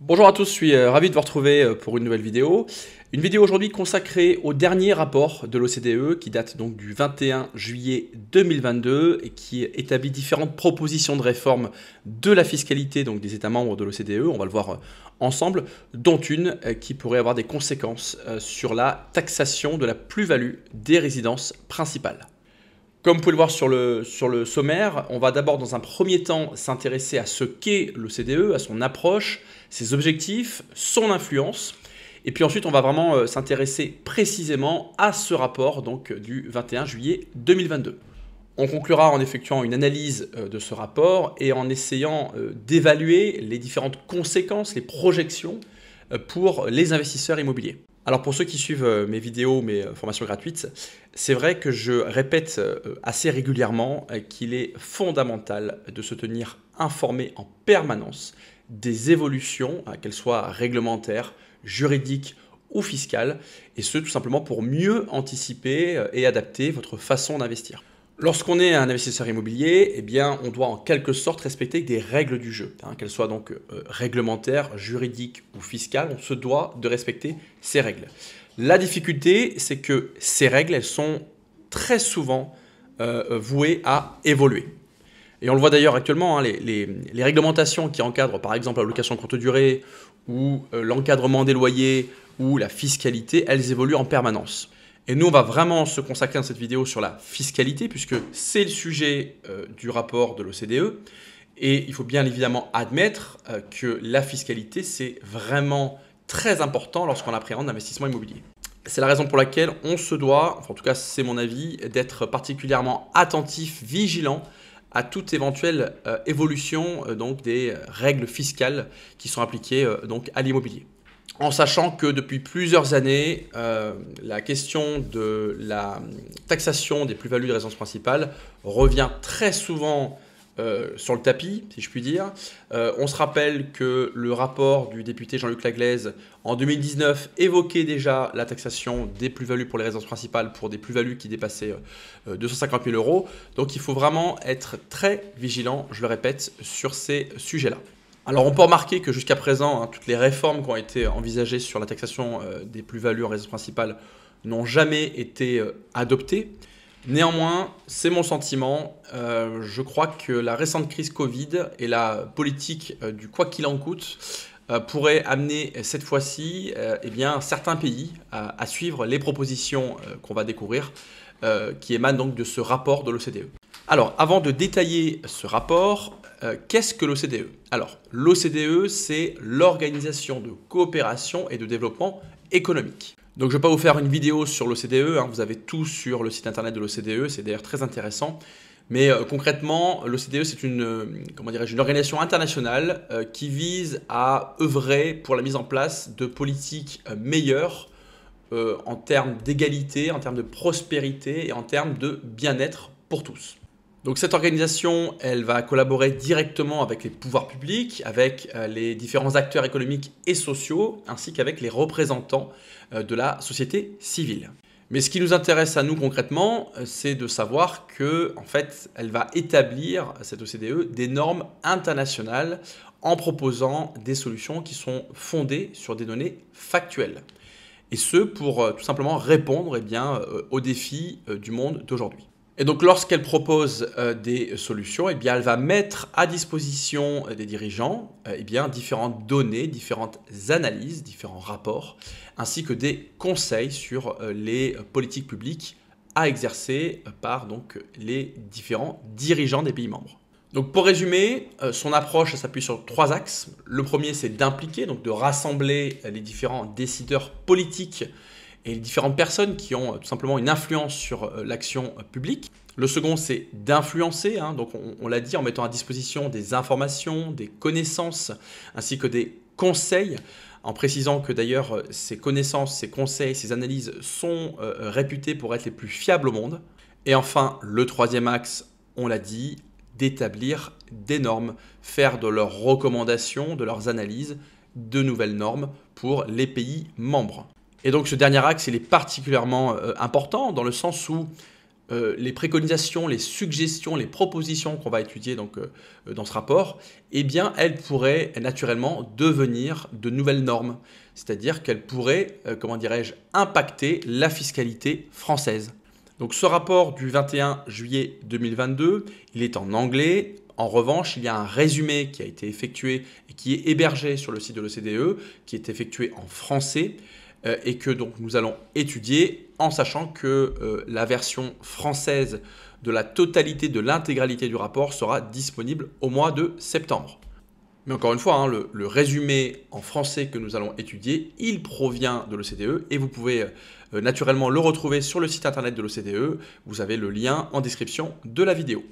Bonjour à tous, je suis euh, ravi de vous retrouver euh, pour une nouvelle vidéo. Une vidéo aujourd'hui consacrée au dernier rapport de l'OCDE qui date donc du 21 juillet 2022 et qui établit différentes propositions de réforme de la fiscalité donc des États membres de l'OCDE, on va le voir euh, ensemble, dont une qui pourrait avoir des conséquences sur la taxation de la plus-value des résidences principales. Comme vous pouvez le voir sur le, sur le sommaire, on va d'abord dans un premier temps s'intéresser à ce qu'est l'OCDE, e, à son approche, ses objectifs, son influence. Et puis ensuite, on va vraiment euh, s'intéresser précisément à ce rapport donc, euh, du 21 juillet 2022. On conclura en effectuant une analyse euh, de ce rapport et en essayant d'évaluer les différentes conséquences, les projections pour les investisseurs immobiliers. Alors pour ceux qui suivent euh, mes vidéos, mes euh, formations gratuites, c'est vrai que je répète euh, assez régulièrement qu'il est fondamental de se tenir informé en permanence des évolutions, hein, qu'elles soient réglementaires, juridiques ou fiscales, et ce tout simplement pour mieux anticiper et adapter votre façon d'investir. Lorsqu'on est un investisseur immobilier, eh bien, on doit en quelque sorte respecter des règles du jeu, hein, qu'elles soient donc euh, réglementaires, juridiques ou fiscales. On se doit de respecter ces règles. La difficulté, c'est que ces règles, elles sont très souvent euh, vouées à évoluer. Et on le voit d'ailleurs actuellement, hein, les, réglementations qui encadrent par exemple la location courte durée ou euh, l'encadrement des loyers ou la fiscalité, elles évoluent en permanence. Et nous, on va vraiment se consacrer dans cette vidéo sur la fiscalité, puisque c'est le sujet euh, du rapport de l'OCDE. Et il faut bien évidemment admettre euh, que la fiscalité, c'est vraiment très important lorsqu'on appréhende l'investissement immobilier. C'est la raison pour laquelle on se doit, en tout cas c'est mon avis, d'être particulièrement attentif, vigilant à toute éventuelle euh, évolution donc des règles fiscales qui sont appliquées donc à l'immobilier en sachant que depuis plusieurs années, euh, la question de la taxation des plus-values de résidence principales revient très souvent euh, sur le tapis, si je puis dire. Euh, on se rappelle que le rapport du député Jean-Luc Laglaise en 2019 évoquait déjà la taxation des plus-values pour les résidences principales pour des plus-values qui dépassaient 250 000 euros. Donc il faut vraiment être très vigilant, je le répète, sur ces sujets-là. Alors on peut remarquer que jusqu'à présent, hein, toutes les réformes qui ont été envisagées sur la taxation euh, des plus-values en résidence principale n'ont jamais été euh, adoptées. Néanmoins, c'est mon sentiment, euh, je crois que la récente crise Covid et la politique du quoi qu'il en coûte pourraient amener cette fois-ci eh bien, certains pays à, à suivre les propositions qu'on va découvrir qui émanent donc de ce rapport de l'OCDE. Alors, avant de détailler ce rapport, euh, qu'est-ce que l'OCDE Alors, l'OCDE, c'est l'Organisation de coopération et de développement économique. Donc je ne vais pas vous faire une vidéo sur l'OCDE, hein. vous avez tout sur le site internet de l'OCDE, c'est d'ailleurs très intéressant. Mais euh, concrètement, l'OCDE, c'est une, euh, une organisation internationale qui vise à œuvrer pour la mise en place de politiques meilleures en termes d'égalité, en termes de prospérité et en termes de bien-être pour tous. Donc cette organisation, elle va collaborer directement avec les pouvoirs publics, avec euh, les différents acteurs économiques et sociaux, ainsi qu'avec les représentants euh, de la société civile. Mais ce qui nous intéresse à nous concrètement, euh, c'est de savoir que, en fait, elle va établir, cette OCDE, des normes internationales en proposant des solutions qui sont fondées sur des données factuelles. Et ce, pour tout simplement répondre eh bien, aux défis du monde d'aujourd'hui. Et donc lorsqu'elle propose euh, des solutions, eh bien, elle va mettre à disposition euh, des dirigeants euh, eh bien, différentes données, différentes analyses, différents rapports, ainsi que des conseils sur les politiques publiques à exercer par donc, les différents dirigeants des pays membres. Donc pour résumer, son approche s'appuie sur trois axes. Le premier, c'est d'impliquer, donc de rassembler les différents décideurs politiques et les différentes personnes qui ont euh, tout simplement une influence sur euh, l'action euh, publique. Le second, c'est d'influencer, hein, donc on, l'a dit, en mettant à disposition des informations, des connaissances, ainsi que des conseils, en précisant que d'ailleurs ces connaissances, ces conseils, ces analyses sont réputées pour être les plus fiables au monde. Et enfin, le troisième axe, on l'a dit, d'établir des normes, faire de leurs recommandations, de leurs analyses, de nouvelles normes pour les pays membres. Et donc ce dernier axe, il est particulièrement euh, important dans le sens où euh, les préconisations, les suggestions, les propositions qu'on va étudier donc, euh, dans ce rapport, eh bien, elles pourraient naturellement devenir de nouvelles normes. C'est-à-dire qu'elles pourraient, comment dirais-je, impacter la fiscalité française. Donc ce rapport du 21 juillet 2022, il est en anglais. En revanche, il y a un résumé qui a été effectué et qui est hébergé sur le site de l'OCDE, qui est effectué en français. Euh, et que donc nous allons étudier en sachant que euh, la version française de la totalité de l'intégralité du rapport sera disponible au mois de septembre. Mais encore une fois, hein, le, résumé en français que nous allons étudier, il provient de l'OCDE et vous pouvez euh, naturellement le retrouver sur le site internet de l'OCDE. Vous avez le lien en description de la vidéo.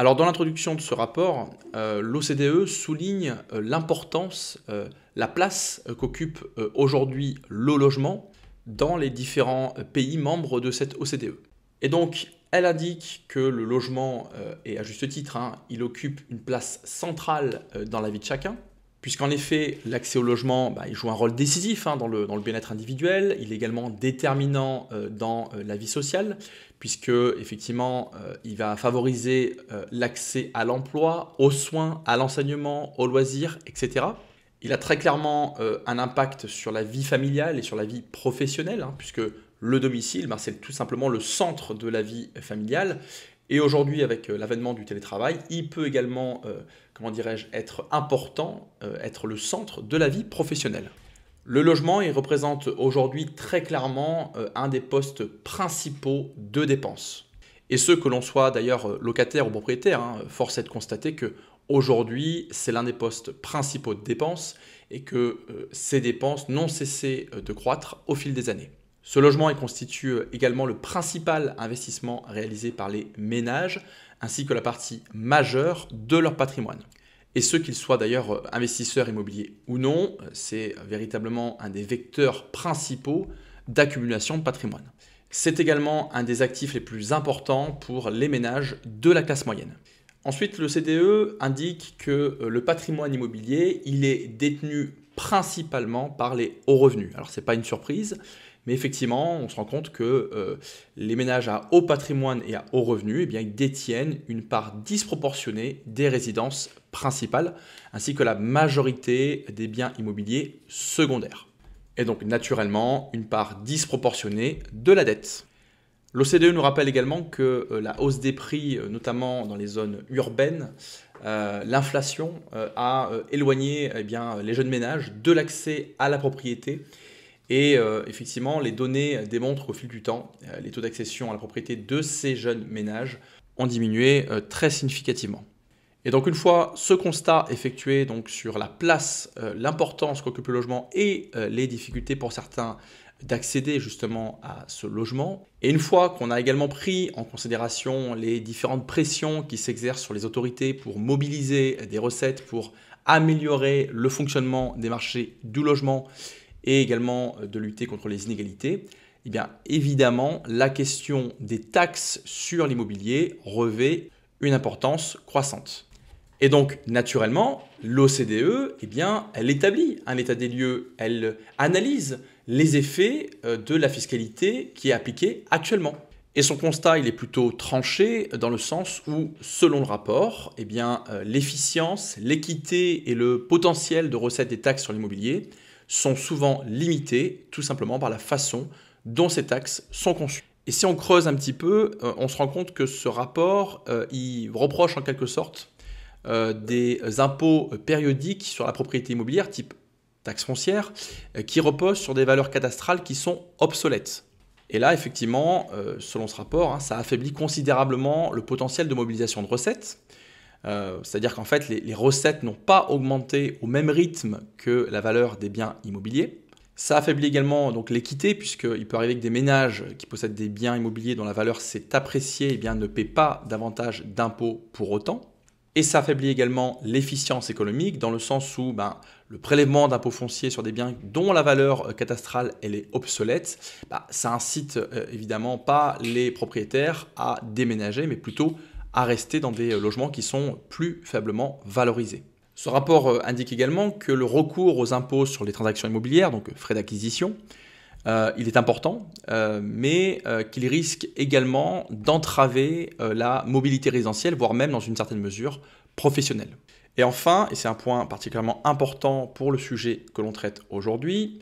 Alors dans l'introduction de ce rapport, euh, l'OCDE souligne euh, l'importance, euh, la place qu'occupe aujourd'hui le logement dans les différents pays membres de cette OCDE. Et donc elle indique que le logement, et à juste titre, hein, il occupe une place centrale dans la vie de chacun, Puisqu'en effet, l'accès au logement bah, il joue un rôle décisif hein, dans le, dans le bien-être individuel, il est également déterminant euh, dans euh, la vie sociale, puisque effectivement, euh, il va favoriser l'accès à l'emploi, aux soins, à l'enseignement, aux loisirs, etc. Il a très clairement un impact sur la vie familiale et sur la vie professionnelle, hein, puisque le domicile, bah, c'est tout simplement le centre de la vie familiale. Et aujourd'hui, avec euh, l'avènement du télétravail, il peut également, euh, comment dirais-je, être important, euh, être le centre de la vie professionnelle. Le logement, il représente aujourd'hui très clairement un des postes principaux de dépenses. Et ce, que l'on soit d'ailleurs locataire ou propriétaire, hein, force est de constater que aujourd'hui, c'est l'un des postes principaux de dépenses et que ces dépenses n'ont cessé de croître au fil des années. Ce logement constitue euh, également le principal investissement réalisé par les ménages, ainsi que la partie majeure de leur patrimoine. Et ce qu'ils soient d'ailleurs euh, investisseurs immobiliers ou non, euh, c'est véritablement un des vecteurs principaux d'accumulation de patrimoine. C'est également un des actifs les plus importants pour les ménages de la classe moyenne. Ensuite, le CDE indique que le patrimoine immobilier, il est détenu principalement par les hauts revenus. Alors, ce n'est pas une surprise, mais effectivement, on se rend compte que euh, les ménages à haut patrimoine et à haut revenu eh bien, détiennent une part disproportionnée des résidences principales, ainsi que la majorité des biens immobiliers secondaires. Et donc naturellement, une part disproportionnée de la dette. L'OCDE nous rappelle également que euh, la hausse des prix, euh, notamment dans les zones urbaines, l'inflation a éloigné eh bien, les jeunes ménages de l'accès à la propriété et euh, effectivement, les données démontrent au fil du temps euh, les taux d'accession à la propriété de ces jeunes ménages ont diminué euh, très significativement. Et donc une fois ce constat effectué donc sur la place, l'importance qu'occupe le logement et les difficultés pour certains d'accéder justement à ce logement. Et une fois qu'on a également pris en considération les différentes pressions qui s'exercent sur les autorités pour mobiliser des recettes, pour améliorer le fonctionnement des marchés du logement et également euh, de lutter contre les inégalités, eh bien évidemment, la question des taxes sur l'immobilier revêt une importance croissante. Et donc, naturellement, l'OCDE, eh bien, elle établit un état des lieux, elle analyse les effets euh, de la fiscalité qui est appliquée actuellement. Et son constat, il est plutôt tranché euh, dans le sens où, selon le rapport, eh bien, l'efficience, l'équité et le potentiel de recettes des taxes sur l'immobilier sont souvent limitées tout simplement par la façon dont ces taxes sont conçues. Et si on creuse un petit peu, euh, on se rend compte que ce rapport, euh, il reproche en quelque sorte euh, des impôts périodiques sur la propriété immobilière, type taxe foncière, qui reposent sur des valeurs cadastrales qui sont obsolètes. Et là, effectivement, selon ce rapport, hein, ça affaiblit considérablement le potentiel de mobilisation de recettes, euh, c'est-à-dire qu'en fait, les, recettes n'ont pas augmenté au même rythme que la valeur des biens immobiliers. Ça affaiblit également donc l'équité, puisqu'il peut arriver que des ménages qui possèdent des biens immobiliers dont la valeur s'est appréciée eh bien, ne paient pas davantage d'impôts pour autant. Et ça affaiblit également l'efficience économique, dans le sens où ben, le prélèvement d'impôts fonciers sur des biens dont la valeur euh, cadastrale elle est obsolète, bah, ça incite euh, évidemment pas les propriétaires à déménager, mais plutôt à rester dans des euh, logements qui sont plus faiblement valorisés. Ce rapport euh, indique également que le recours aux impôts sur les transactions immobilières, donc euh, frais d'acquisition, il est important, mais qu'il risque également d'entraver la mobilité résidentielle, voire même dans une certaine mesure professionnelle. Et enfin, et c'est un point particulièrement important pour le sujet que l'on traite aujourd'hui,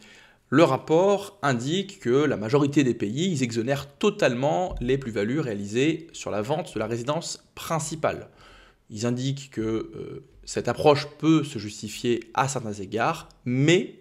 le rapport indique que la majorité des pays exonèrent totalement les plus-values réalisées sur la vente de la résidence principale. Ils indiquent que euh, cette approche peut se justifier à certains égards, mais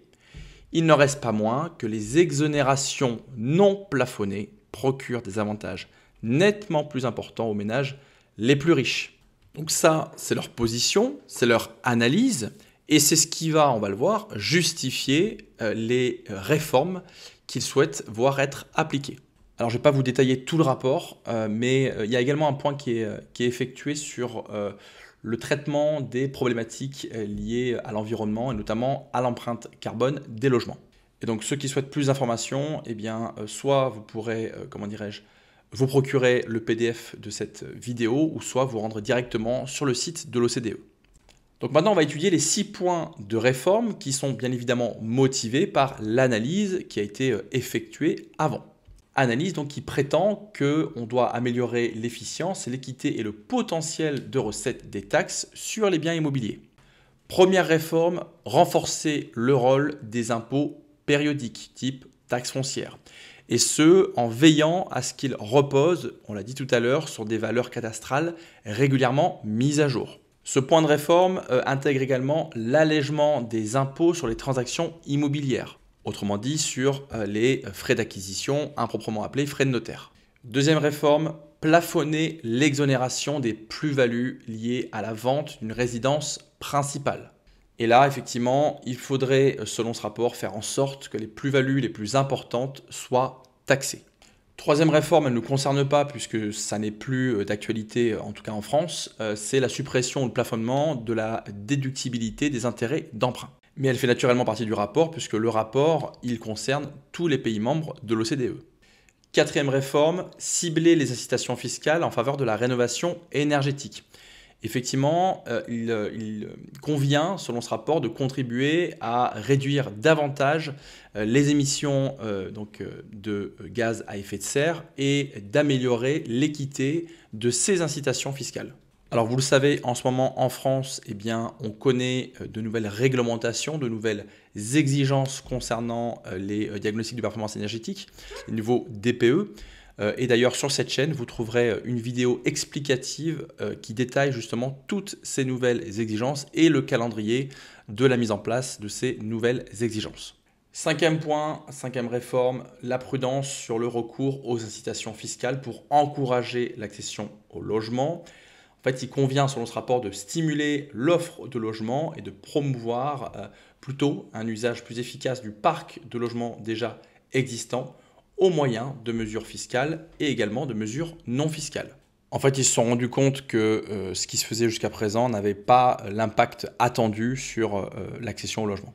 il n'en reste pas moins que les exonérations non plafonnées procurent des avantages nettement plus importants aux ménages les plus riches. Donc ça, c'est leur position, c'est leur analyse. Et c'est ce qui va, on va le voir, justifier euh, les réformes qu'il souhaite voir être appliquées. Alors je ne vais pas vous détailler tout le rapport, euh, mais euh, il y a également un point qui est, effectué sur le traitement des problématiques liées à l'environnement et notamment à l'empreinte carbone des logements. Et donc ceux qui souhaitent plus d'informations, eh bien soit vous pourrez, comment dirais-je, vous procurer le PDF de cette vidéo ou soit vous rendre directement sur le site de l'OCDE. Donc maintenant, on va étudier les six points de réforme qui sont bien évidemment motivés par l'analyse qui a été euh, effectuée avant. Analyse donc qui prétend qu'on doit améliorer l'efficience, l'équité et le potentiel de recettes des taxes sur les biens immobiliers. Première réforme, renforcer le rôle des impôts périodiques type taxe foncière et ce, en veillant à ce qu'ils reposent, on l'a dit tout à l'heure, sur des valeurs cadastrales régulièrement mises à jour. Ce point de réforme euh, intègre également l'allègement des impôts sur les transactions immobilières, autrement dit sur euh, les frais d'acquisition, improprement appelés frais de notaire. Deuxième réforme, plafonner l'exonération des plus-values liées à la vente d'une résidence principale. Et là, effectivement, il faudrait, euh, selon ce rapport, faire en sorte que les plus-values les plus importantes soient taxées. Troisième réforme, elle ne nous concerne pas puisque ça n'est plus euh, d'actualité, en tout cas en France, euh, c'est la suppression ou le plafonnement de la déductibilité des intérêts d'emprunt. Mais elle fait naturellement partie du rapport puisque le rapport, il concerne tous les pays membres de l'OCDE. Quatrième réforme, cibler les incitations fiscales en faveur de la rénovation énergétique effectivement, euh, euh, il, convient, selon ce rapport, de contribuer à réduire davantage euh, les émissions de gaz à effet de serre et d'améliorer l'équité de ces incitations fiscales. Alors vous le savez, en ce moment en France, eh on connaît de nouvelles réglementations, de nouvelles exigences concernant les diagnostics de performance énergétique, les nouveaux DPE. Euh, et d'ailleurs, sur cette chaîne, vous trouverez euh, une vidéo explicative euh, qui détaille justement toutes ces nouvelles exigences et le calendrier de la mise en place de ces nouvelles exigences. Cinquième point, cinquième réforme, la prudence sur le recours aux incitations fiscales pour encourager l'accession au logement. En fait, il convient, selon ce rapport, de stimuler l'offre de logement et de promouvoir plutôt un usage plus efficace du parc de logements déjà existant au moyen de mesures fiscales et également de mesures non fiscales. En fait, ils se sont rendus compte que euh, ce qui se faisait jusqu'à présent n'avait pas l'impact attendu sur euh, l'accession au logement.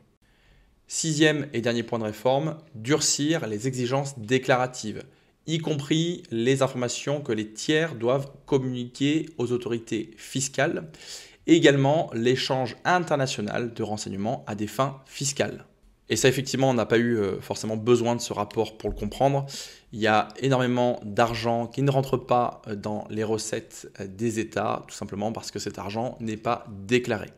Sixième et dernier point de réforme, durcir les exigences déclaratives, y compris les informations que les tiers doivent communiquer aux autorités fiscales, également l'échange international de renseignements à des fins fiscales. Et ça, effectivement, on n'a pas eu euh, forcément besoin de ce rapport pour le comprendre. Il y a énormément d'argent qui ne rentre pas euh, dans les recettes euh, des États, tout simplement parce que cet argent n'est pas déclaré.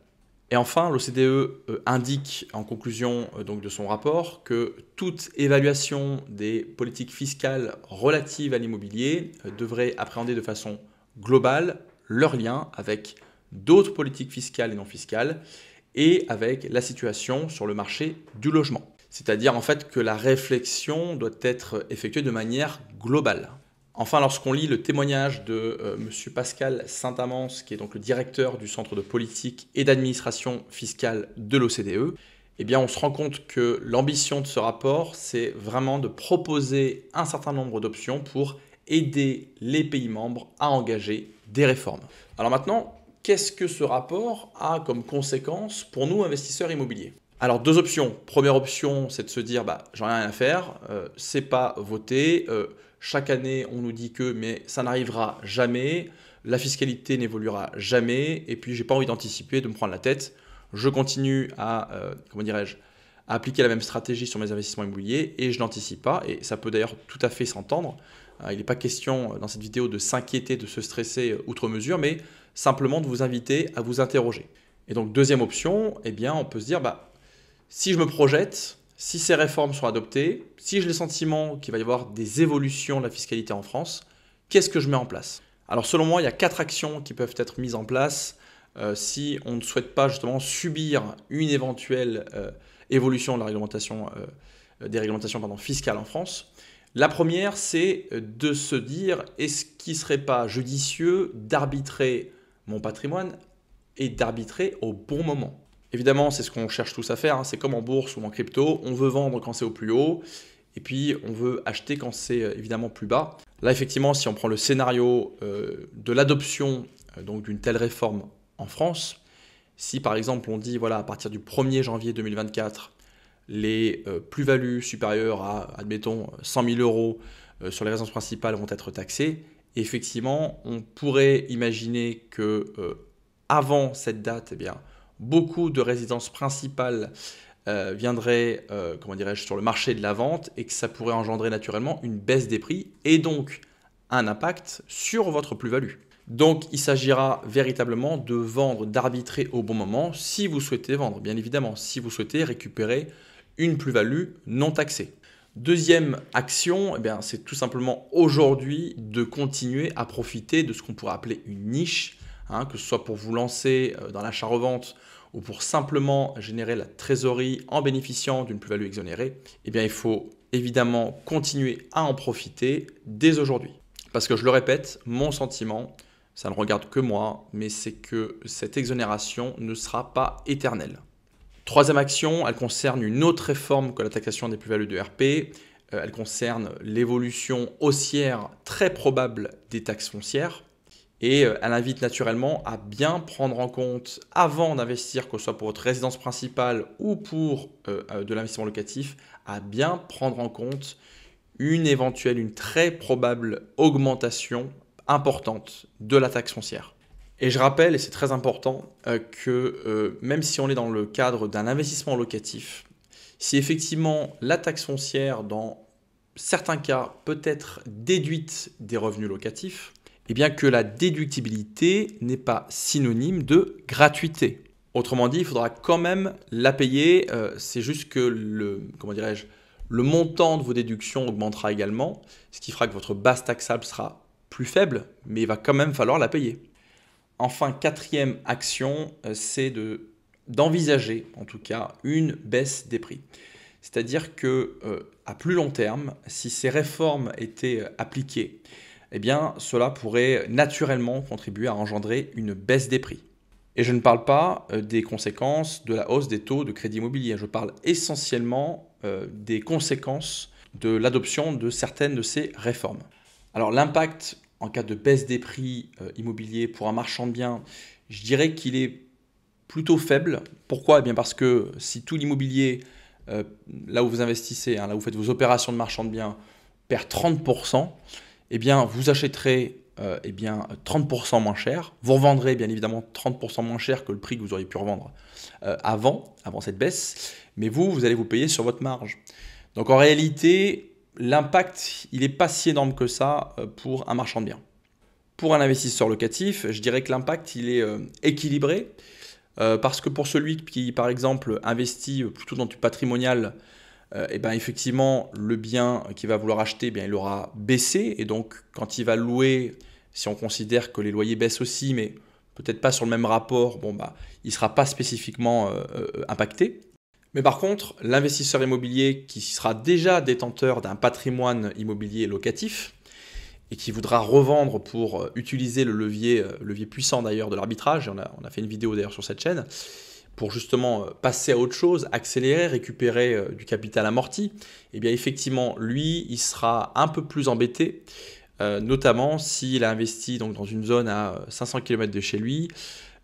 Et enfin, l'OCDE indique en conclusion donc, de son rapport que toute évaluation des politiques fiscales relatives à l'immobilier devrait appréhender de façon globale leur lien avec d'autres politiques fiscales et non fiscales et avec la situation sur le marché du logement. C'est-à-dire en fait que la réflexion doit être effectuée de manière globale. Enfin, lorsqu'on lit le témoignage de euh, Monsieur M. Pascal Saint-Amance, qui est donc le directeur du Centre de politique et d'administration fiscale de l'OCDE, eh bien, on se rend compte que l'ambition de ce rapport, c'est vraiment de proposer un certain nombre d'options pour aider les pays membres à engager des réformes. Alors maintenant, qu'est-ce que ce rapport a comme conséquence pour nous, investisseurs immobiliers alors deux options. Première option, c'est de se dire bah j'en ai rien à faire, euh, c'est pas voté. Euh, chaque année on nous dit que mais ça n'arrivera jamais, la fiscalité n'évoluera jamais, et puis j'ai pas envie d'anticiper, de me prendre la tête. Je continue à euh, comment dirais-je à appliquer la même stratégie sur mes investissements immobiliers et je n'anticipe pas. Et ça peut d'ailleurs tout à fait s'entendre. il n'est pas question dans cette vidéo de s'inquiéter, de se stresser outre mesure, mais simplement de vous inviter à vous interroger. Et donc deuxième option, eh bien on peut se dire, bah, si je me projette, si ces réformes sont adoptées, si j'ai le sentiment qu'il va y avoir des évolutions de la fiscalité en France, qu'est-ce que je mets en place Alors selon moi, il y a quatre actions qui peuvent être mises en place euh, si on ne souhaite pas justement subir une éventuelle euh, évolution de la réglementation, euh, des réglementations fiscales en France. La première, c'est de se dire est-ce qu'il ne serait pas judicieux d'arbitrer mon patrimoine est d'arbitrer au bon moment. Évidemment, c'est ce qu'on cherche tous à faire, hein. c'est comme en bourse ou en crypto, on veut vendre quand c'est au plus haut, et puis on veut acheter quand c'est euh, évidemment plus bas. Là, effectivement, si on prend le scénario euh, de l'adoption euh, donc d'une telle réforme en France, si par exemple on dit, voilà, à partir du 1er janvier 2024, les plus-values supérieures à, admettons, 100 000 euros sur les résidences principales vont être taxées, effectivement, on pourrait imaginer que euh, avant cette date, eh bien, beaucoup de résidences principales euh, viendraient, euh, comment dirais-je, sur le marché de la vente et que ça pourrait engendrer naturellement une baisse des prix et donc un impact sur votre plus-value. Donc il s'agira véritablement de vendre, d'arbitrer au bon moment si vous souhaitez vendre, bien évidemment, si vous souhaitez récupérer une plus-value non taxée. Deuxième action, eh c'est tout simplement aujourd'hui de continuer à profiter de ce qu'on pourrait appeler une niche, hein, que ce soit pour vous lancer euh, dans l'achat-revente ou pour simplement générer la trésorerie en bénéficiant d'une plus-value exonérée, eh il faut évidemment continuer à en profiter dès aujourd'hui. Parce que je le répète, mon sentiment, ça ne regarde que moi, mais c'est que cette exonération ne sera pas éternelle. Troisième action, elle concerne une autre réforme que la taxation des plus-values de RP. Euh, elle concerne l'évolution haussière très probable des taxes foncières. Et euh, elle invite naturellement à bien prendre en compte, avant d'investir, que ce soit pour votre résidence principale ou pour euh, de l'investissement locatif, à bien prendre en compte une éventuelle, une très probable augmentation importante de la taxe foncière. Et je rappelle, et c'est très important, euh, que euh, même si on est dans le cadre d'un investissement locatif, si effectivement la taxe foncière, dans certains cas, peut être déduite des revenus locatifs, eh bien que la déductibilité n'est pas synonyme de gratuité. Autrement dit, il faudra quand même la payer. Euh, c'est juste que le, comment dirais-je, le montant de vos déductions augmentera également, ce qui fera que votre base taxable sera plus faible, mais il va quand même falloir la payer. Enfin, quatrième action, euh, c'est de, d'envisager en tout cas une baisse des prix. C'est-à-dire que euh, à plus long terme, si ces réformes étaient euh, appliquées, eh bien cela pourrait naturellement contribuer à engendrer une baisse des prix. Et je ne parle pas des conséquences de la hausse des taux de crédit immobilier, je parle essentiellement des conséquences de l'adoption de certaines de ces réformes. Alors l'impact en cas de baisse des prix euh, immobiliers pour un marchand de biens, je dirais qu'il est plutôt faible. Pourquoi eh bien parce que si tout l'immobilier, euh, là où vous investissez, hein, là où vous faites vos opérations de marchand de biens, perd 30%, eh bien vous achèterez euh, eh bien 30% moins cher. Vous revendrez bien évidemment 30% moins cher que le prix que vous auriez pu revendre avant, avant cette baisse. Mais vous, vous allez vous payer sur votre marge. Donc en réalité, l'impact, il n'est pas si énorme que ça euh, pour un marchand de biens. Pour un investisseur locatif, je dirais que l'impact, il est euh, équilibré, euh, parce que pour celui qui, par exemple, investit plutôt dans du patrimonial, et eh ben effectivement, le bien qu'il va vouloir acheter, eh bien, il aura baissé, et donc quand il va louer, si on considère que les loyers baissent aussi, mais peut-être pas sur le même rapport, bon, bah, il ne sera pas spécifiquement impacté. Mais par contre, l'investisseur immobilier qui sera déjà détenteur d'un patrimoine immobilier locatif et qui voudra revendre pour euh, utiliser le euh, levier, puissant d'ailleurs de l'arbitrage, on a, on a fait une vidéo d'ailleurs sur cette chaîne, pour justement euh, passer à autre chose, accélérer, récupérer du capital amorti, et eh bien effectivement, lui, il sera un peu plus embêté, notamment s'il a investi donc, dans une zone à 500 km de chez lui,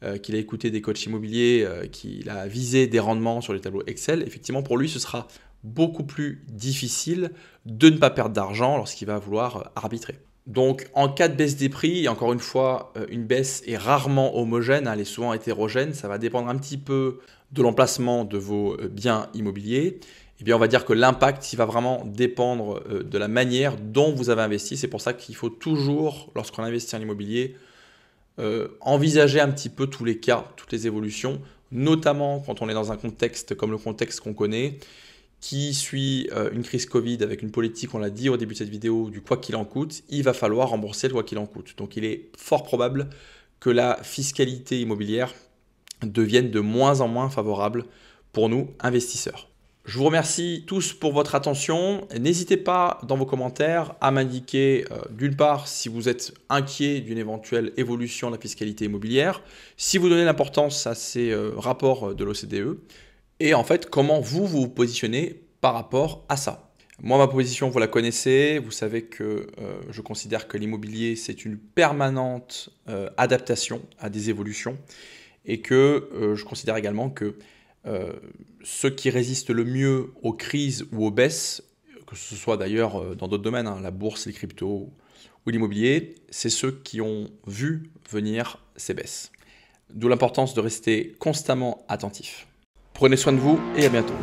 euh, qu'il a écouté des coachs immobiliers, euh, qu'il a visé des rendements sur les tableaux Excel, effectivement, pour lui, ce sera beaucoup plus difficile de ne pas perdre d'argent lorsqu'il va vouloir euh, arbitrer. Donc en cas de baisse des prix, encore une fois, une baisse est rarement homogène, hein, elle est souvent hétérogène, ça va dépendre un petit peu de l'emplacement de vos biens immobiliers. Et eh bien, on va dire que l'impact, il va vraiment dépendre de la manière dont vous avez investi. C'est pour ça qu'il faut toujours, lorsqu'on investit en immobilier, euh, envisager un petit peu tous les cas, toutes les évolutions, notamment quand on est dans un contexte comme le contexte qu'on connaît, qui suit euh, une crise Covid avec une politique, on l'a dit au début de cette vidéo, du quoi qu'il en coûte, il va falloir rembourser le quoi qu'il en coûte. Donc il est fort probable que la fiscalité immobilière devienne de moins en moins favorable pour nous investisseurs. Je vous remercie tous pour votre attention. N'hésitez pas dans vos commentaires à m'indiquer euh, d'une part si vous êtes inquiet d'une éventuelle évolution de la fiscalité immobilière, si vous donnez l'importance à ces euh, rapports de l'OCDE, et en fait comment vous vous positionnez par rapport à ça. Moi, ma position, vous la connaissez, vous savez que euh, je considère que l'immobilier, c'est une permanente adaptation à des évolutions, et que je considère également que euh, ceux qui résistent le mieux aux crises ou aux baisses, que ce soit d'ailleurs euh, dans d'autres domaines, hein, la bourse, les cryptos ou l'immobilier, c'est ceux qui ont vu venir ces baisses. D'où l'importance de rester constamment attentif. Prenez soin de vous et à bientôt.